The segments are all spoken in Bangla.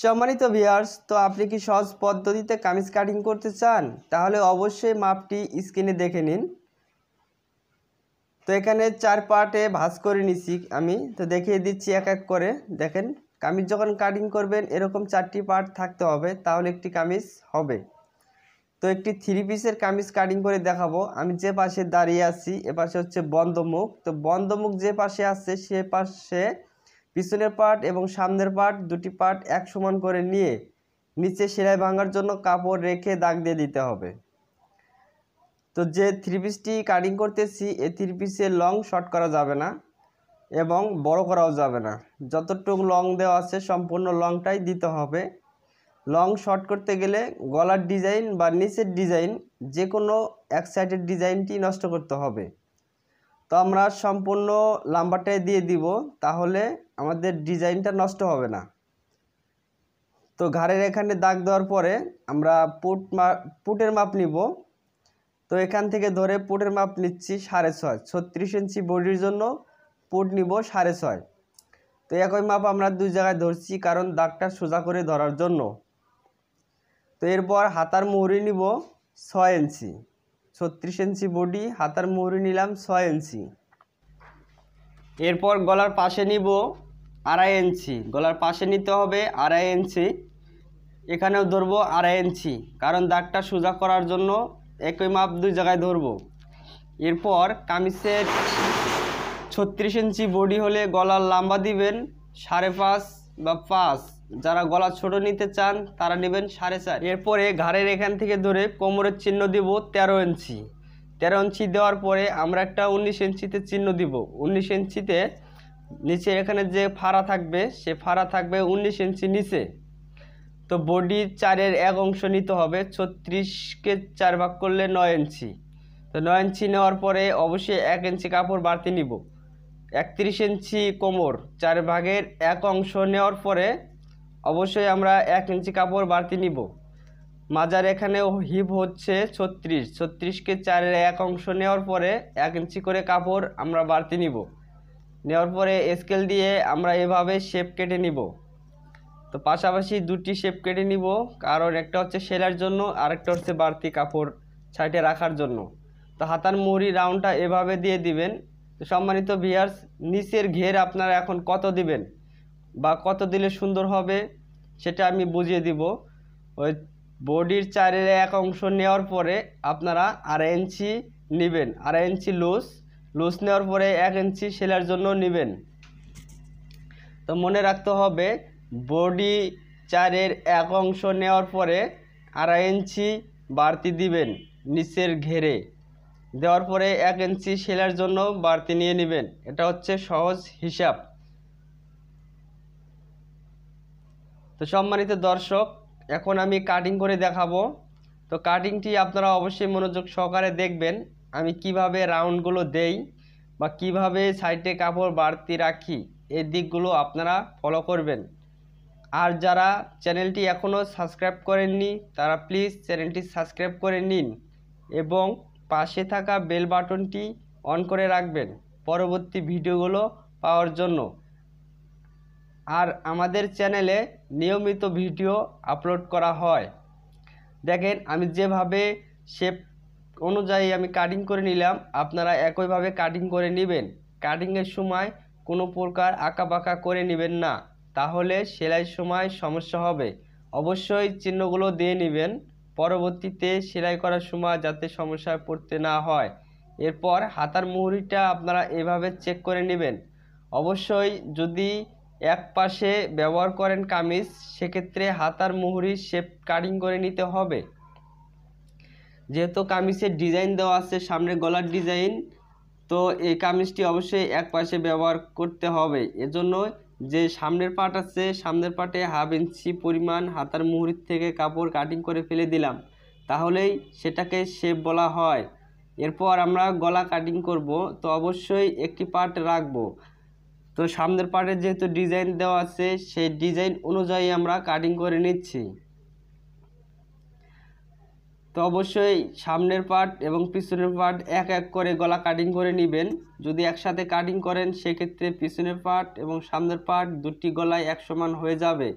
সম্মানিত ভিয়ার্স তো আপনি কি সহজ পদ্ধতিতে কামিজ কাটিং করতে চান তাহলে অবশ্যই মাপটি স্ক্রিনে দেখে নিন তো এখানে চার পার্টে ভাস করে নিছি আমি তো দেখিয়ে দিচ্ছি এক এক করে দেখেন কামিজ যখন কাটিং করবেন এরকম চারটি পার্ট থাকতে হবে তাহলে একটি কামিজ হবে তো একটি থ্রি পিসের কামিজ কাটিং করে দেখাবো আমি যে পাশে দাঁড়িয়ে আছি এ পাশে হচ্ছে বন্ধমুখ তো বন্ধ মুখ যে পাশে আছে সে পাশে পিছনের পার্ট এবং সামনের পার্ট দুটি পার্ট এক সমান করে নিয়ে নিচে সেলাই ভাঙার জন্য কাপড় রেখে দাগ দিয়ে দিতে হবে তো যে থ্রি পিসটি কাটিং করতেছি এ থ্রি পিসের লং শর্ট করা যাবে না এবং বড় করাও যাবে না যতটুকু লং দেওয়া আছে সম্পূর্ণ লংটাই দিতে হবে লং শর্ট করতে গেলে গলার ডিজাইন বা নিচের ডিজাইন যে কোনো এক সাইডের ডিজাইনটি নষ্ট করতে হবে তো আমরা সম্পূর্ণ লাম্বারটাই দিয়ে দিব তাহলে আমাদের ডিজাইনটা নষ্ট হবে না তো ঘাড়ের এখানে দাগ দেওয়ার পরে আমরা পুট মা পুটের মাপ নিব তো এখান থেকে ধরে পুটের মাপ নিচ্ছি সাড়ে ছয় ছত্রিশ ইঞ্চি বডির জন্য পুট নিব সাড়ে ছয় তো একই মাপ আমরা দুই জায়গায় ধরছি কারণ দাগটা সোজা করে ধরার জন্য তো এরপর হাতার মুহুরি নিব ছয় ইঞ্চি ছত্রিশ ইঞ্চি বডি হাতার মুহুরি নিলাম ছয় ইঞ্চি এরপর গলার পাশে নিব আড়াই ইঞ্চি গলার পাশে নিতে হবে আড়াই ইঞ্চি এখানেও ধরবো আড়াই ইঞ্চি কারণ দাগটা সোজা করার জন্য একই মাপ দুই জায়গায় ধরবো এরপর কামিজের ছত্রিশ ইঞ্চি বডি হলে গলার লাম্বা দিবেন সাড়ে পাঁচ বা পাঁচ যারা গলা ছোট নিতে চান তারা নেবেন সাড়ে চার এরপরে ঘাড়ের এখান থেকে ধরে কোমরের চিহ্ন দিব ১৩ ইঞ্চি তেরো ইঞ্চি দেওয়ার পরে আমরা একটা উনিশ ইঞ্চিতে চিহ্ন দিব উনিশ ইঞ্চিতে নিচে এখানে যে ফাড়া থাকবে সে ফাড়া থাকবে উনিশ ইঞ্চি নিচে তো বডি চারের এক অংশ নিতে হবে ছত্রিশকে চার ভাগ করলে নয় ইঞ্চি তো নয় ইঞ্চি নেওয়ার পরে অবশ্যই এক ইঞ্চি কাপড় বাড়তি নিব একত্রিশ ইঞ্চি কোমর চার ভাগের এক অংশ নেওয়ার পরে অবশ্যই আমরা এক ইঞ্চি কাপড় বাড়তি নিব মাজার এখানে হিপ হচ্ছে ছত্রিশ ছত্রিশকে চারের এক অংশ নেওয়ার পরে এক ইঞ্চি করে কাপড় আমরা বাড়তি নিব নেওয়ার পরে স্কেল দিয়ে আমরা এভাবে শেপ কেটে নিব তো পাশাপাশি দুটি শেপ কেটে নিব কারণ একটা হচ্ছে সেলার জন্য আরেকটা হচ্ছে বাড়তি কাপড় ছাইটে রাখার জন্য তো হাতার মুহুরি রাউন্ডটা এভাবে দিয়ে দিবেন তো সম্মানিত ভিয়ার্স নিচের ঘের আপনারা এখন কত দিবেন বা কত দিলে সুন্দর হবে সেটা আমি বুঝিয়ে দিব ওই বডির চারের এক অংশ নেওয়ার পরে আপনারা আড়াই ইঞ্চি নেবেন আড়াই ইঞ্চি লুজ লুজ নেওয়ার পরে এক ইঞ্চি সেলার জন্য নেবেন তো মনে রাখতে হবে বডি চারের এক অংশ নেওয়ার পরে আড়াই ইঞ্চি বাড়তি দিবেন নিচের ঘেরে দেওয়ার পরে এক ইঞ্চি সেলার জন্য বাড়তি নিয়ে নেবেন এটা হচ্ছে সহজ হিসাব তো সম্মানিত দর্শক এখন আমি কাটিং করে দেখাবো তো কাটিংটি আপনারা অবশ্যই মনোযোগ সহকারে দেখবেন আমি কিভাবে রাউন্ডগুলো দেই বা কিভাবে সাইডে কাপড় বাড়তি রাখি এই দিকগুলো আপনারা ফলো করবেন আর যারা চ্যানেলটি এখনও সাবস্ক্রাইব করেননি তারা প্লিজ চ্যানেলটি সাবস্ক্রাইব করে নিন এবং পাশে থাকা বেল বাটনটি অন করে রাখবেন পরবর্তী ভিডিওগুলো পাওয়ার জন্য আর আমাদের চ্যানেলে নিয়মিত ভিডিও আপলোড করা হয় দেখেন আমি যেভাবে শেপ অনুযায়ী আমি কাটিং করে নিলাম আপনারা একইভাবে কাটিং করে নেবেন কাটিংয়ের সময় কোনো প্রকার আঁকাবাঁকা করে নেবেন না তাহলে সেলাইয়ের সময় সমস্যা হবে অবশ্যই চিহ্নগুলো দিয়ে নেবেন পরবর্তীতে সেলাই করার সময় যাতে সমস্যায় পড়তে না হয় এরপর হাতার মুহুরিটা আপনারা এভাবে চেক করে নেবেন অবশ্যই যদি এক পাশে ব্যবহার করেন কামিজ সেক্ষেত্রে হাতার মুহুরির শেপ কাটিং করে নিতে হবে যেহেতু কামিজের ডিজাইন দেওয়া আছে সামনে গলার ডিজাইন তো এই কামিজটি অবশ্যই এক পাশে ব্যবহার করতে হবে এজন্য যে সামনের পাট আছে সামনের পাটে হাফ ইঞ্চি পরিমাণ হাতার মুহুরির থেকে কাপড় কাটিং করে ফেলে দিলাম তাহলেই সেটাকে শেপ বলা হয় এরপর আমরা গলা কাটিং করব তো অবশ্যই একটি পার্ট রাখব তো সামনের পার্টের যেহেতু ডিজাইন দেওয়া আছে সেই ডিজাইন অনুযায়ী আমরা কাটিং করে নিচ্ছি তো অবশ্যই সামনের পার্ট এবং পিছনের পার্ট এক এক করে গলা কাটিং করে নেবেন যদি একসাথে কাটিং করেন সেক্ষেত্রে পিছনের পার্ট এবং সামনের পার্ট দুটি গলায় এক সমান হয়ে যাবে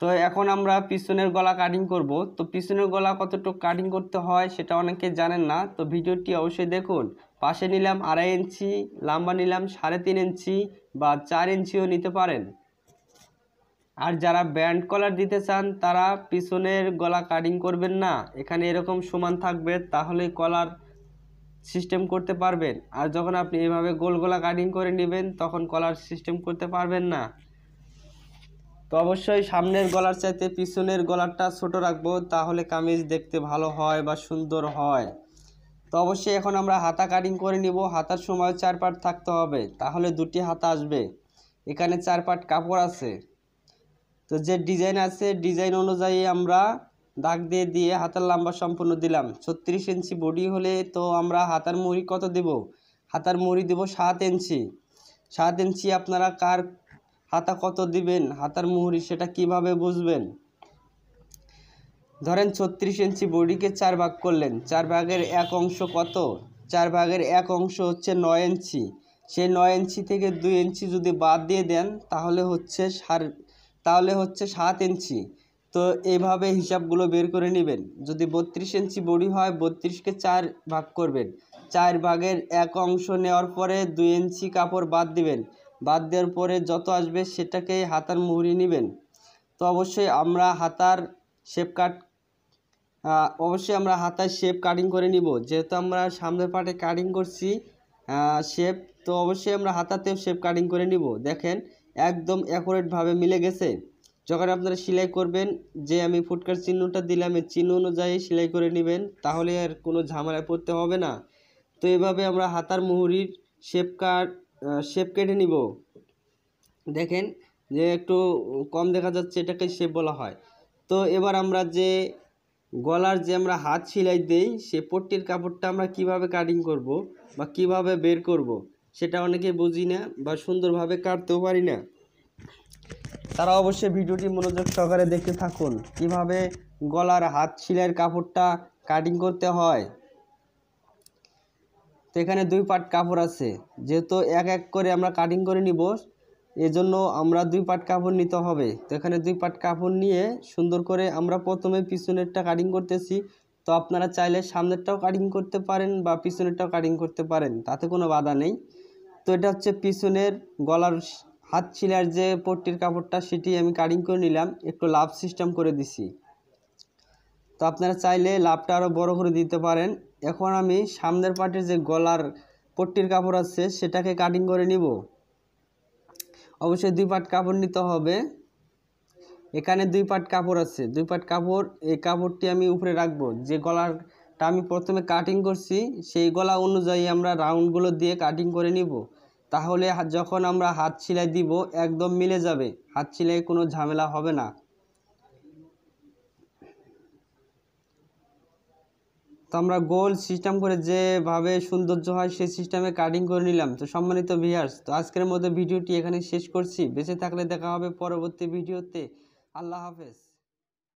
তো এখন আমরা পিছনের গলা কাটিং করব তো পিছনের গলা কতটুকু কাটিং করতে হয় সেটা অনেকে জানেন না তো ভিডিওটি অবশ্যই দেখুন পাশে নিলাম আড়াই ইঞ্চি লাম্বা নিলাম সাড়ে তিন ইঞ্চি বা চার ইঞ্চিও নিতে পারেন আর যারা ব্যান্ড কলার দিতে চান তারা পিছনের গলা কাটিং করবেন না এখানে এরকম সমান থাকবে তাহলে কলার সিস্টেম করতে পারবেন আর যখন আপনি এভাবে গোল গোলা কাটিং করে নেবেন তখন কলার সিস্টেম করতে পারবেন না তো অবশ্যই সামনের গলার চাইতে পিছনের গলারটা ছোট রাখবো তাহলে কামিজ দেখতে ভালো হয় বা সুন্দর হয় তো অবশ্যই এখন আমরা হাতা কাটিং করে নিব হাতার সময় চার পাট থাকতে হবে তাহলে দুটি হাতা আসবে এখানে চার পাট কাপড় আছে তো যে ডিজাইন আছে ডিজাইন অনুযায়ী আমরা দাগ দিয়ে দিয়ে হাতার লম্বা সম্পূর্ণ দিলাম ছত্রিশ ইঞ্চি বডি হলে তো আমরা হাতার মুড়ি কত দেব হাতার মুড়ি দেব সাত ইঞ্চি সাত ইঞ্চি আপনারা কার হাতা কত দিবেন হাতার মুহুরি সেটা কিভাবে বুঝবেন ধরেন ছত্রিশ ইঞ্চি বডিকে চার ভাগ করলেন চার ভাগের এক অংশ কত চার ভাগের এক অংশ হচ্ছে নয় ইঞ্চি সেই নয় ইঞ্চি থেকে দুই ইঞ্চি যদি বাদ দিয়ে দেন তাহলে হচ্ছে সার তাহলে হচ্ছে সাত ইঞ্চি তো এইভাবে হিসাবগুলো বের করে নেবেন যদি বত্রিশ ইঞ্চি বড়ি হয় বত্রিশকে চার ভাগ করবেন চার ভাগের এক অংশ নেওয়ার পরে দুই ইঞ্চি কাপড় বাদ দিবেন বাদ দেওয়ার পরে যত আসবে সেটাকে হাতার মুহুরি নেবেন তো অবশ্যই আমরা হাতার শেপ কাট অবশ্যই আমরা হাতার শেপ কাটিং করে নিব যেহেতু আমরা সামনের পাটে কাটিং করছি শেপ তো অবশ্যই আমরা হাতাতেও শেপ কাটিং করে নিব দেখেন একদম অ্যাকুরেটভাবে মিলে গেছে যখন আপনারা সেলাই করবেন যে আমি ফুটকার চিহ্নটা দিলাম এই চিহ্ন অনুযায়ী সেলাই করে নেবেন তাহলে আর কোনো ঝামেলায় পড়তে হবে না তো এভাবে আমরা হাতার মুহুরির শেপ কাট শেপ কেটে নিব দেখেন যে একটু কম দেখা যাচ্ছে এটাকে শেপ বলা হয় তো এবার আমরা যে গলার যে আমরা হাত সেলাই দেই সে পট্টির কাপড়টা আমরা কিভাবে কাটিং করব বা কিভাবে বের করব। সেটা অনেকে বুঝি না বা সুন্দরভাবে কাটতেও পারি না তারা অবশ্যই ভিডিওটি মনোযোগ সহকারে দেখতে থাকুন কিভাবে গলার হাত ছিলের কাপড়টা কাটিং করতে হয় তো এখানে দুই পাট কাপড় আছে যেহেতু এক এক করে আমরা কাটিং করে নিব এজন্য আমরা দুই পাট কাপড় নিতে হবে তো এখানে দুই পাট কাপড় নিয়ে সুন্দর করে আমরা প্রথমে পিছনেরটা কাটিং করতেছি তো আপনারা চাইলে সামনেরটাও কাটিং করতে পারেন বা পিছনেরটাও কাটিং করতে পারেন তাতে কোনো বাধা নেই তো এটা হচ্ছে পিছনের গলার হাত ছিলার যে পট্টির কাপড়টা সেটি আমি কাটিং করে নিলাম একটু লাভ সিস্টেম করে দিছি তো আপনারা চাইলে লাভটা আরও বড় করে দিতে পারেন এখন আমি সামনের পার্টের যে গলার পট্টির কাপড় আছে সেটাকে কাটিং করে নিব অবশ্যই দুই পাট কাপড় নিতে হবে এখানে দুই পাট কাপড় আছে দুই পাট কাপড় এই কাপড়টি আমি উপরে রাখবো যে গলারটা আমি প্রথমে কাটিং করছি সেই গলা অনুযায়ী আমরা রাউন্ডগুলো দিয়ে কাটিং করে নিব তাহলে যখন আমরা হাত ছিলাই দিব একদম মিলে যাবে হাত ছিলাই কোনো ঝামেলা হবে না তো আমরা গোল সিস্টেম করে যেভাবে সৌন্দর্য হয় সেই সিস্টেমে কাটিং করে নিলাম তো সম্মানিত ভিহার্স তো আজকের মতো ভিডিওটি এখানে শেষ করছি বেঁচে থাকলে দেখা হবে পরবর্তী ভিডিওতে আল্লাহ হাফেজ